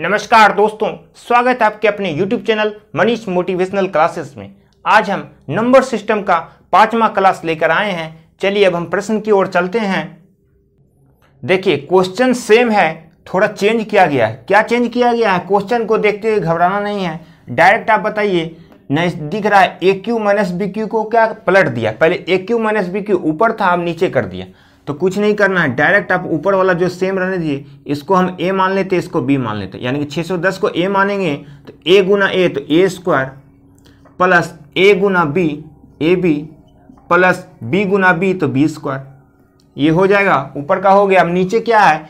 नमस्कार दोस्तों स्वागत है आपके अपने YouTube channel Manish motivational classes में आज हम नंबर सिस्टम का पांचवा क्लास लेकर आए हैं चलिए अब हम प्रश्न की ओर चलते हैं देखिए क्वेश्चन सेम है थोड़ा चेंज किया गया है क्या चेंज किया गया है क्वेश्चन को देखते हुए घबराना नहीं है डायरेक्ट आप बताइए दिख रहा है A cube minus B cube को क्या पलट दिया पहले A cube minus B cube ऊपर था अब नीचे कर दिया तो कुछ नहीं करना है डायरेक्ट आप ऊपर वाला जो सेम रहने दीजिए इसको हम ए मान लेते इसको बी मान लेते यानी कि 610 को ए मानेंगे तो ए गुना ए तो ए स्क्वायर प्लस ए गुना B A B plus B गुना बी तो बी स्क्वायर ये हो जाएगा ऊपर का हो गया अब नीचे क्या है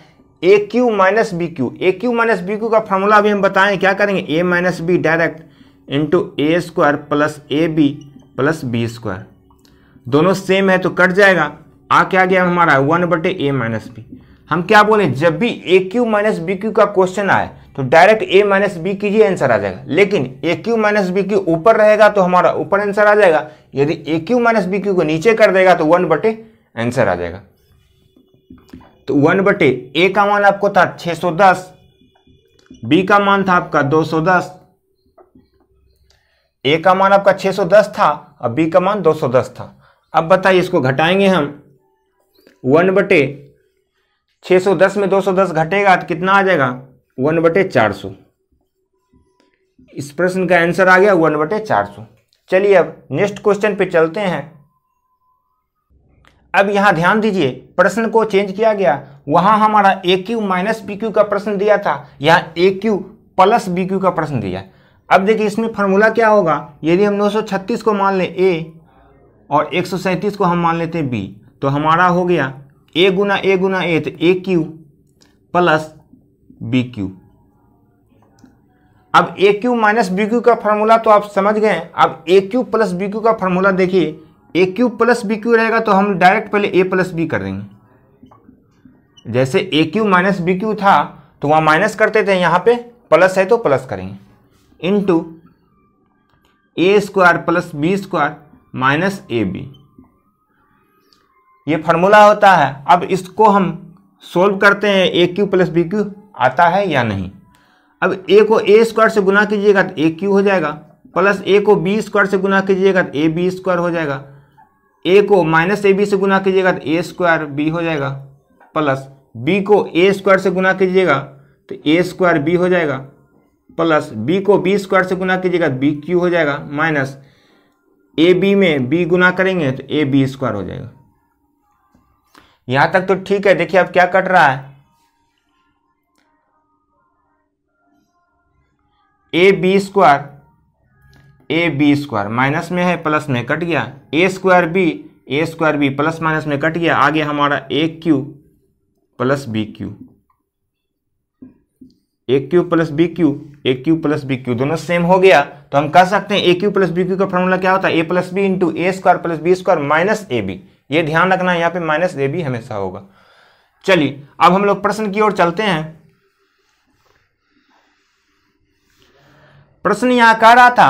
A cube minus B cube A cube minus B cube का फॉर्मूला अभी हम बताएं क्या करेंगे A minus B direct into A square plus A B plus B square दोनों सेम है तो कट जाएगा आ क्या गया हमारा वन बटे ए माइनस बी हम क्या बोले जब भी A cube minus B cube का क्वेश्चन आए तो डायरेक्ट ए माइनस बी कीजिए आंसर आ जाएगा लेकिन A cube minus B cube ऊपर रहेगा तो हमारा ऊपर आंसर आ जाएगा यदि A cube minus B cube को नीचे कर देगा तो वन बटे आंसर आ जाएगा तो वन बटे ए का मान आपको था 610 बी का मान था आपका 210 ए का मान आपका 610 था और बी का मान 210 था अब बताइए इसको घटाएंगे हम वन बटे छः सौ दस में दो सौ दस घटेगा तो कितना आ जाएगा वन बटे चार सौ इस प्रश्न का आंसर आ गया वन बटे चार सौ चलिए अब नेक्स्ट क्वेश्चन पे चलते हैं अब यहाँ ध्यान दीजिए प्रश्न को चेंज किया गया वहाँ हमारा A cube minus B cube का प्रश्न दिया था यहाँ A cube plus B cube का प्रश्न दिया अब देखिए इसमें फार्मूला क्या होगा यदि हम 936 को मान लें ए और सैंतीस को हम मान लेते हैं बी तो हमारा हो गया ए गुना ए गुना ए तो A cube plus B cube अब A cube minus B cube का फार्मूला तो आप समझ गए अब A cube plus B cube का फार्मूला देखिए A cube plus B cube रहेगा तो हम डायरेक्ट पहले ए प्लस बी कर देंगे जैसे A cube minus B cube था तो वहां माइनस करते थे यहां पे प्लस है तो प्लस करेंगे into A square plus B square minus A B ये फार्मूला होता है अब इसको हम सोल्व करते हैं A cube plus B cube आता है या नहीं अब ए को ए स्क्वायर से गुना कीजिएगा तो ए क्यू हो जाएगा प्लस ए को बी स्क्वायर से गुना कीजिएगा तो ए बी स्क्वायर हो जाएगा ए को माइनस ए बी से गुना कीजिएगा तो ए स्क्वायर बी हो जाएगा प्लस बी को ए स्क्वायर से गुना कीजिएगा तो ए स्क्वायर बी हो जाएगा प्लस बी को बी स्क्वायर से गुना कीजिएगा तो बी क्यू हो जाएगा माइनस ए बी में बी गुना करेंगे तो ए बी स्क्वायर हो जाएगा यहां तक तो ठीक है देखिए अब क्या कट रहा है A B square A B square minus में है प्लस में कट गया A square B A square B plus minus में कट गया आगे हमारा A cube plus B cube A cube plus B cube A cube plus B cube दोनों same हो गया तो हम कह सकते हैं A cube plus B cube का फॉर्मूला क्या होता है A plus B into A square plus B square minus A B ये ध्यान रखना यहाँ पे माइनस ए बी हमेशा होगा चलिए अब हम लोग प्रश्न की ओर चलते हैं प्रश्न यहां कह रहा था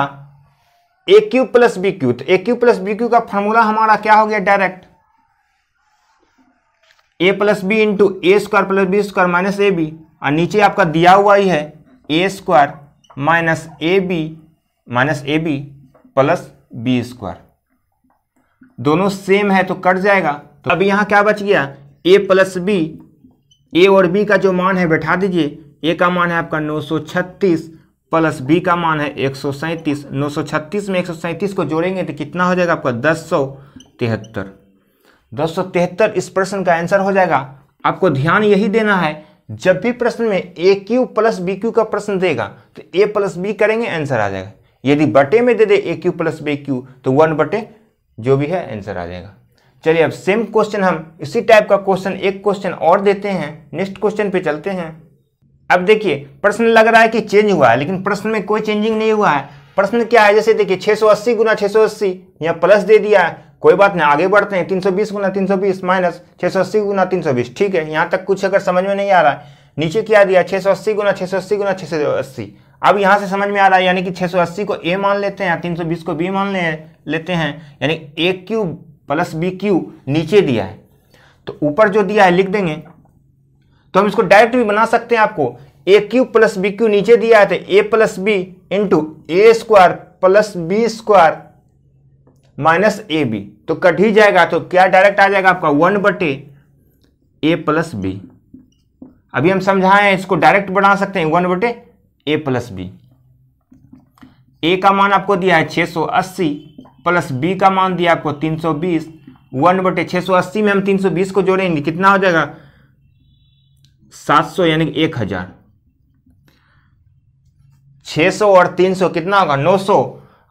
A cube plus B cube तो A cube plus B cube का फॉर्मूला हमारा क्या हो गया direct A plus B into A square plus B square minus A B और नीचे आपका दिया हुआ ही है A square minus A B minus A B plus B square दोनों सेम है तो कट जाएगा तो अब यहाँ क्या बच गया ए प्लस बी ए और बी का जो मान है बैठा दीजिए ए का मान है आपका 936 प्लस बी का मान है एक सौ में एक को जोड़ेंगे तो कितना हो जाएगा आपका दस सौ तिहत्तर दस सौ तिहत्तर इस प्रश्न का आंसर हो जाएगा आपको ध्यान यही देना है जब भी प्रश्न में A cube plus B cube का प्रश्न देगा तो ए प्लस बी करेंगे आंसर आ जाएगा यदि बटे में दे दे A cube plus B cube तो वन बटे जो भी है आंसर आ जाएगा चलिए अब सेम क्वेश्चन हम इसी टाइप का क्वेश्चन एक क्वेश्चन और देते हैं नेक्स्ट क्वेश्चन पे चलते हैं अब देखिए प्रश्न लग रहा है कि चेंज हुआ है लेकिन प्रश्न में कोई चेंजिंग नहीं हुआ है प्रश्न क्या है जैसे देखिए 680 सौ अस्सी गुना छः यहाँ प्लस दे दिया है कोई बात नहीं आगे बढ़ते हैं 320 गुना बीस माइनस सौ अस्सी गुना बीस ठीक है यहाँ तक कुछ अगर समझ में नहीं आ रहा है नीचे क्या दिया सौ अस्सी गुना अस्सी गुना अस्सी अब यहाँ से समझ में आ रहा है यानी कि 680 को ए मान लेते हैं या 320 को बी मान ले, लेते हैं यानी A cube plus B cube नीचे दिया है तो ऊपर जो दिया है लिख देंगे तो हम इसको डायरेक्ट भी बना सकते हैं आपको A cube plus B cube नीचे दिया है तो A plus B into A square plus B square minus A B तो कट ही जाएगा तो क्या डायरेक्ट आ जाएगा आपका वन बटे ए प्लस बी अभी हम समझाएं इसको डायरेक्ट बना सकते हैं वन बटे ए प्लस बी ए का मान आपको दिया है 680 प्लस बी का मान दिया आपको 320 वन बटे छः में हम 320 को जोड़ेंगे कितना हो जाएगा 700 यानी कि एक हज़ार छः और 300 कितना होगा 900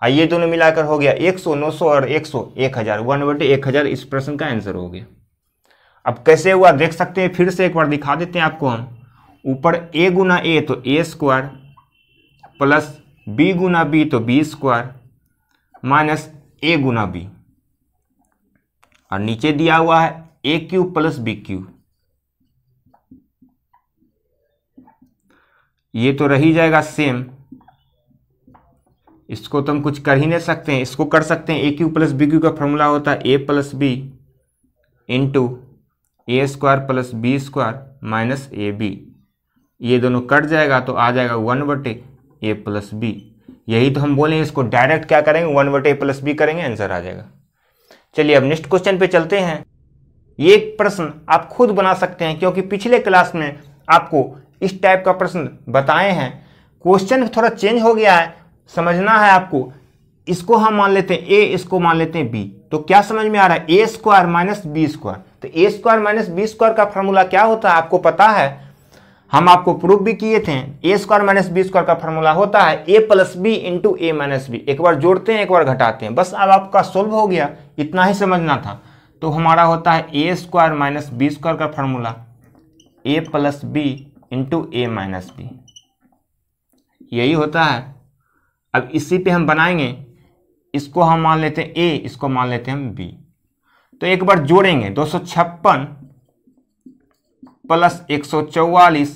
और ये दोनों मिलाकर हो गया 100 900 और 100 1000 वन बटे एक हज़ार इस प्रश्न का आंसर हो गया अब कैसे हुआ देख सकते हैं फिर से एक बार दिखा देते हैं आपको हम ऊपर ए गुना ए तो ए स्क्वायर प्लस बी गुना बी तो बी स्क्वायर माइनस ए गुना बी और नीचे दिया हुआ है A cube plus B cube ये तो रही जाएगा सेम इसको तो हम कुछ कर ही नहीं सकते हैं इसको कर सकते हैं A cube plus B cube का फॉर्मूला होता है A plus B into A square plus B square minus A B ये दोनों कट जाएगा तो आ जाएगा वन बटे ए प्लस बी यही तो हम बोले इसको डायरेक्ट क्या करेंगे वन बटे ए प्लस बी करेंगे आंसर आ जाएगा चलिए अब नेक्स्ट क्वेश्चन पे चलते हैं ये प्रश्न आप खुद बना सकते हैं क्योंकि पिछले क्लास में आपको इस टाइप का प्रश्न बताए हैं क्वेश्चन थोड़ा चेंज हो गया है समझना है आपको इसको हम मान लेते हैं ए इसको मान लेते हैं बी तो क्या समझ में आ रहा है A square minus B square तो A square minus B square का फॉर्मूला क्या होता है आपको पता है हम आपको प्रूफ भी किए थे A square minus B square का फॉर्मूला होता है A plus B into A minus B एक बार जोड़ते हैं एक बार घटाते हैं बस अब आपका सोल्व हो गया इतना ही समझना था तो हमारा होता है A square minus B square का formula A plus B into A minus B यही होता है अब इसी पे हम बनाएंगे इसको हम मान लेते हैं ए इसको मान लेते हैं हम बी तो एक बार जोड़ेंगे दो सौ छप्पन प्लस एक सौ चौवालीस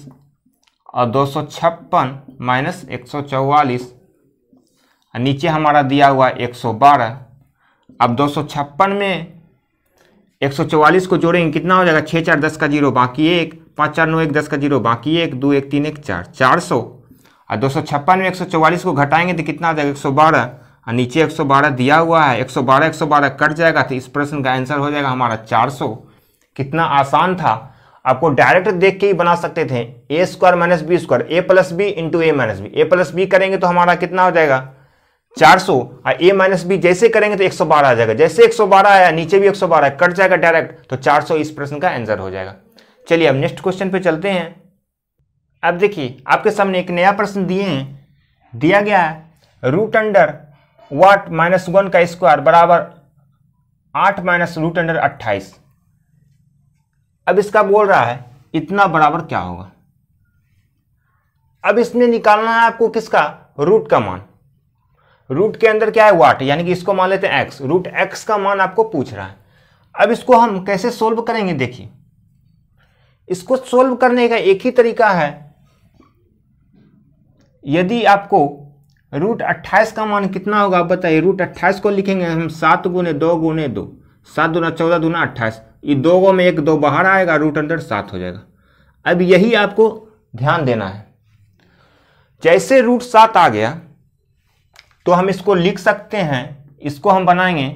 और दो सौ छप्पन माइनस एक सौ चौवालीस नीचे हमारा दिया हुआ एक सौ बारह अब दो सौ छप्पन में एक सौ चौवालीस को जोड़ेंगे कितना हो जाएगा छः चार दस का जीरो बाकी एक पाँच चार नौ एक दस का जीरो बाकी एक दो एक तीन एक चार चार सौ और दो सौ छप्पन में एक सौ चौवालीस को घटाएंगे तो कितना आ जाएगा एक सौ बारह और नीचे एक सौ बारह दिया हुआ है एक सौ बारह एक सौ बारह कट जाएगा तो इस प्रश्न का आंसर हो जाएगा हमारा चार सौ कितना आसान था आपको डायरेक्ट देख के ही बना सकते थे A square minus B square A plus B into A minus B A plus B करेंगे तो हमारा कितना हो जाएगा 400 और ए माइनस बी जैसे करेंगे तो 112 आ जाएगा जैसे 112 आया नीचे भी 112 बारह कट जाएगा डायरेक्ट तो 400 इस प्रश्न का आंसर हो जाएगा चलिए अब नेक्स्ट क्वेश्चन पे चलते हैं अब देखिए आपके सामने एक नया प्रश्न दिए हैं दिया गया है root under what minus one का स्क्वायर बराबर आठ माइनस रूट अंडर अट्ठाईस अब इसका बोल रहा है इतना बराबर क्या होगा अब इसमें निकालना है आपको किसका रूट का मान रूट के अंदर क्या है वाट यानी कि इसको मान लेते हैं एक्स रूट एक्स का मान आपको पूछ रहा है अब इसको हम कैसे सोल्व करेंगे देखिए इसको सोल्व करने का एक ही तरीका है यदि आपको रूट अट्ठाईस का मान कितना होगा आप बताइए रूट अट्ठाईस को लिखेंगे हम सात गुने दो गुने दो सात दुना चौदह दुना अट्ठाईस ये दो में एक दो बाहर आएगा रूट अंडर सात हो जाएगा अब यही आपको ध्यान देना है जैसे रूट सात आ गया तो हम इसको लिख सकते हैं इसको हम बनाएंगे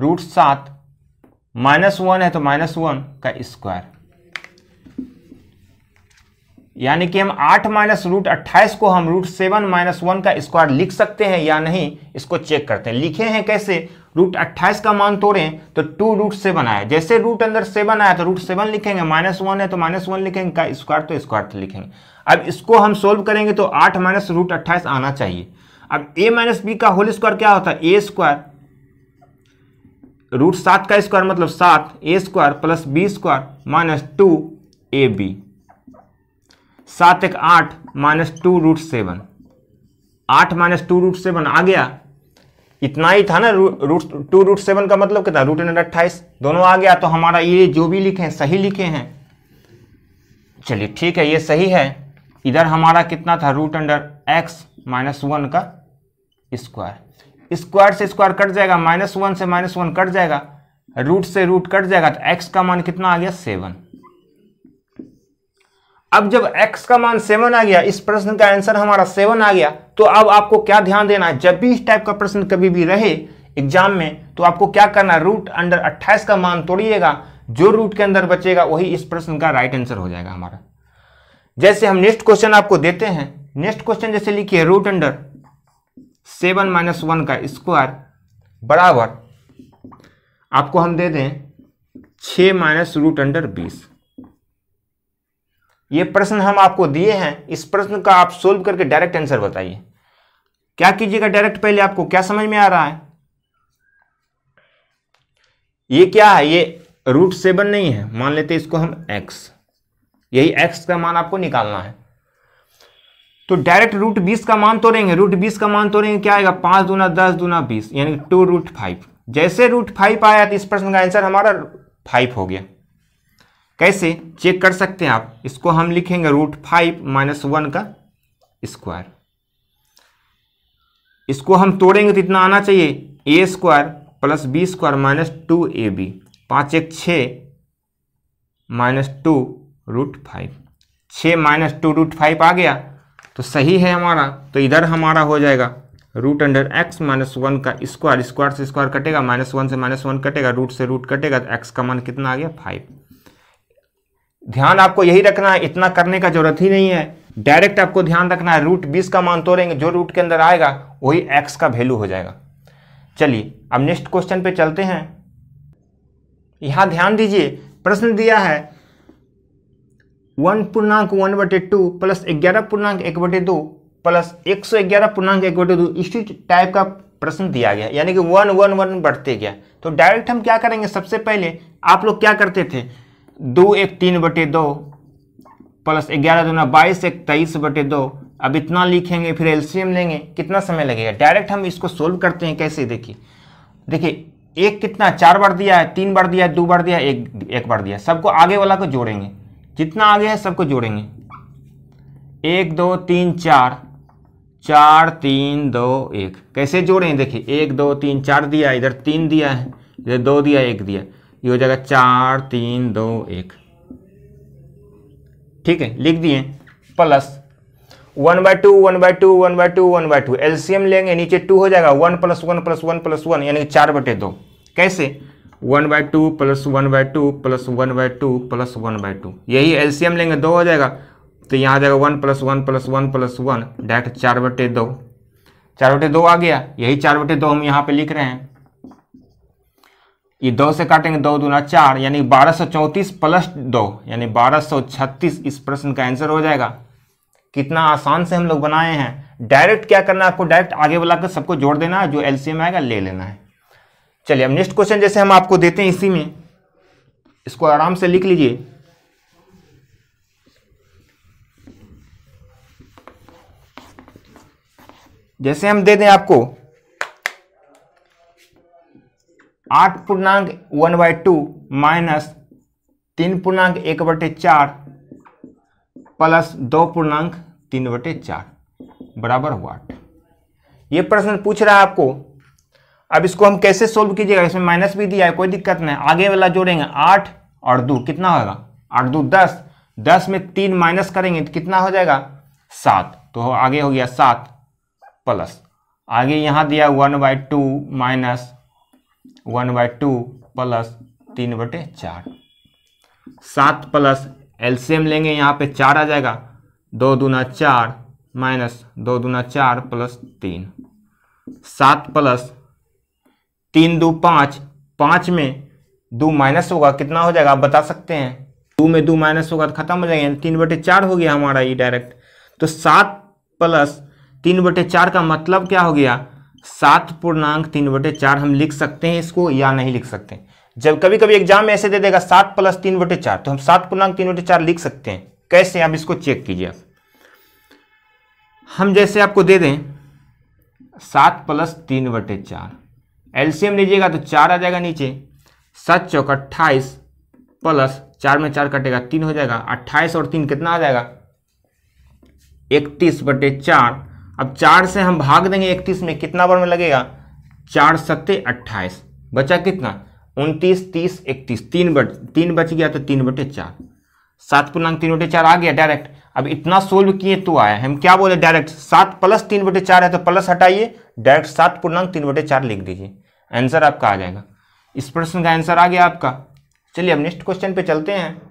रूट सात माइनस वन है तो माइनस वन का स्क्वायर यानी कि हम आठ माइनस रूट अट्ठाईस को हम रूट सेवन माइनस वन का स्क्वायर लिख सकते हैं या नहीं इसको चेक करते हैं लिखे हैं कैसे रूट अट्ठाइस का मान तोड़े तो टू रूट सेवन आया जैसे रूट अंदर सेवन आया तो रूट सेवन लिखेंगे माइनस वन है तो माइनस वन लिखेंगे का स्क्वायर तो स्क्वायर लिखेंगे अब इसको हम सोल्व करेंगे तो आठ माइनस रूट अट्ठाइस आना चाहिए अब ए माइनस बी का होल स्क्वायर क्या होता है ए स्क्वायर रूट सात का स्क्वायर मतलब सात A square plus B square minus two A B सात एक आठ माइनस टू रूट सेवन आठ माइनस टू रूट सेवन आ गया इतना ही था ना रूट टू रूट सेवन का मतलब कितना रूट हंड्रेड अट्ठाईस दोनों आ गया तो हमारा ये जो भी लिखे हैं सही लिखे हैं चलिए ठीक है ये सही है इधर हमारा कितना था root under X minus one का स्क्वायर स्क्वायर से स्क्वायर कट जाएगा माइनस वन से माइनस वन कट जाएगा रूट से रूट कट जाएगा तो एक्स का मान कितना आ गया सेवन अब जब x का मान सेवन आ गया इस प्रश्न का आंसर हमारा सेवन आ गया तो अब आपको क्या ध्यान देना है जब भी इस टाइप का प्रश्न कभी भी रहे एग्जाम में तो आपको क्या करना रूट अंडर अट्ठाईस का मान तोड़िएगा जो रूट के अंदर बचेगा वही इस प्रश्न का राइट आंसर हो जाएगा हमारा जैसे हम नेक्स्ट क्वेश्चन आपको देते हैं नेक्स्ट क्वेश्चन जैसे लिखिए root under seven minus one का स्क्वायर बराबर आपको हम दे दें छ माइनस रूट अंडर बीस ये प्रश्न हम आपको दिए हैं इस प्रश्न का आप सोल्व करके डायरेक्ट आंसर बताइए क्या कीजिएगा डायरेक्ट पहले आपको क्या समझ में आ रहा है ये क्या है ये रूट सेवन नहीं है मान लेते इसको हम एक्स यही एक्स का मान आपको निकालना है तो डायरेक्ट रूट बीस का मान तोड़ेंगे रूट बीस का मान तोड़ेंगे क्या आएगा पांच दूना दस दूना बीस यानी टू रूट फाइव जैसे रूट फाइव आया तो इस प्रश्न का आंसर हमारा फाइव हो गया कैसे चेक कर सकते हैं आप इसको हम लिखेंगे रूट फाइव माइनस वन का स्क्वायर इसको हम तोड़ेंगे तो इतना आना चाहिए A square plus B square minus two A B पाँच एक छ माइनस टू रूट फाइव छ माइनस टू रूट फाइव आ गया तो सही है हमारा तो इधर हमारा हो जाएगा root under X minus one का स्क्वायर स्क्वायर से स्क्वायर कटेगा माइनस वन से माइनस वन कटेगा रूट से रूट कटेगा तो एक्स का मान कितना आ गया फाइव ध्यान आपको यही रखना है इतना करने का जरूरत ही नहीं है डायरेक्ट आपको ध्यान रखना है रूट बीस का मान तोड़ेंगे जो रूट के अंदर आएगा वही एक्स का वैल्यू हो जाएगा चलिए अब नेक्स्ट क्वेश्चन पे चलते हैं यहां ध्यान दीजिए प्रश्न दिया है वन पूर्णांक वन बटे टू प्लस ग्यारह पूर्णांक एक बटे दो प्लस एक सौ ग्यारह पूर्णांक एक बटे दो इसी टाइप का प्रश्न दिया गया यानी कि वन वन वन बढ़ते गया तो डायरेक्ट हम क्या करेंगे सबसे पहले आप लोग क्या करते थे दो एक तीन बटे दो प्लस ग्यारह दो बाईस एक तेईस बटे दो अब इतना लिखेंगे फिर एलसीएम लेंगे कितना समय लगेगा डायरेक्ट हम इसको सोल्व करते हैं कैसे देखिए देखिए एक कितना चार बार दिया है तीन बार दिया है दो बार दिया एक एक बार दिया सबको आगे वाला को जोड़ेंगे जितना आगे है सबको जोड़ेंगे एक दो तीन चार चार तीन दो एक कैसे जोड़ें देखिए एक दो तीन चार दिया इधर तीन दिया है इधर दो दिया एक दिया ये हो जाएगा चार तीन दो एक ठीक है लिख दिए plus one by two one by two one by two one by two LCM लेंगे नीचे टू हो जाएगा one plus one plus one plus one यानी चार बटे दो कैसे one by two plus one by two plus one by two plus one by two यही एलसीएम लेंगे दो हो जाएगा तो यहाँ आ जाएगा one plus one plus one plus one direct चार बटे दो चार बटे दो आ गया यही चार बटे दो हम यहाँ पे लिख रहे हैं ये दो से काटेंगे दो दूना चार यानी बारह सौ चौंतीस प्लस दो यानी बारह सौ छत्तीस इस प्रश्न का आंसर हो जाएगा कितना आसान से हम लोग बनाए हैं डायरेक्ट क्या करना है आपको डायरेक्ट आगे वाला सबको जोड़ देना है जो एलसीएम आएगा ले लेना है चलिए अब नेक्स्ट क्वेश्चन जैसे हम आपको देते हैं इसी में इसको आराम से लिख लीजिए जैसे हम दे दें आपको आठ पूर्णांक वन बाय टू माइनस तीन पूर्णांक एक बटे चार प्लस दो पूर्णांक तीन बटे चार बराबर वाट ये प्रश्न पूछ रहा है आपको अब इसको हम कैसे सोल्व कीजिएगा इसमें माइनस भी दिया है कोई दिक्कत नहीं आगे वाला जोड़ेंगे आठ और दो कितना होगा आठ दो दस दस में तीन माइनस करेंगे तो कितना हो जाएगा सात तो आगे हो गया सात प्लस आगे यहाँ दिया one by two minus one by two plus तीन बटे चार सात प्लस एल्सियम लेंगे यहाँ पे चार आ जाएगा दो दूना चार माइनस दो दूना चार प्लस तीन सात प्लस तीन दो पाँच पाँच में दो माइनस होगा कितना हो जाएगा आप बता सकते हैं दो में दो माइनस होगा तो खत्म हो जाएंगे तीन बटे चार हो गया हमारा ये डायरेक्ट तो सात प्लस तीन बटे चार का मतलब क्या हो गया सात पूर्णांक तीन बटे चार हम लिख सकते हैं इसको या नहीं लिख सकते जब कभी कभी एग्जाम में ऐसे दे देगा सात प्लस तीन बटे चार तो हम सात पूर्णांक तीन बटे चार लिख सकते हैं कैसे आप इसको चेक कीजिए आप हम जैसे आपको दे दें सात प्लस तीन बटे चार एलसीएम लीजिएगा तो चार आ जाएगा नीचे सात चौक अट्ठाईस प्लस चार में चार कटेगा तीन हो जाएगा अट्ठाईस और तीन कितना आ जाएगा इकतीस बटे चार अब चार से हम भाग देंगे इकतीस में कितना बार में लगेगा चार सत्ते अट्ठाईस बचा कितना उनतीस तीस इकतीस तीन बट तीन बच गया तो तीन बटे चार सात पूर्णांक तीन बटे चार आ गया डायरेक्ट अब इतना सोल्व किए तो आया हम क्या बोले डायरेक्ट सात प्लस तीन बटे चार है तो प्लस हटाइए डायरेक्ट सात पूर्णांक तीन बटे चार लिख दीजिए आंसर आपका आ जाएगा इस प्रश्न का आंसर आ गया आपका चलिए अब नेक्स्ट क्वेश्चन पे चलते हैं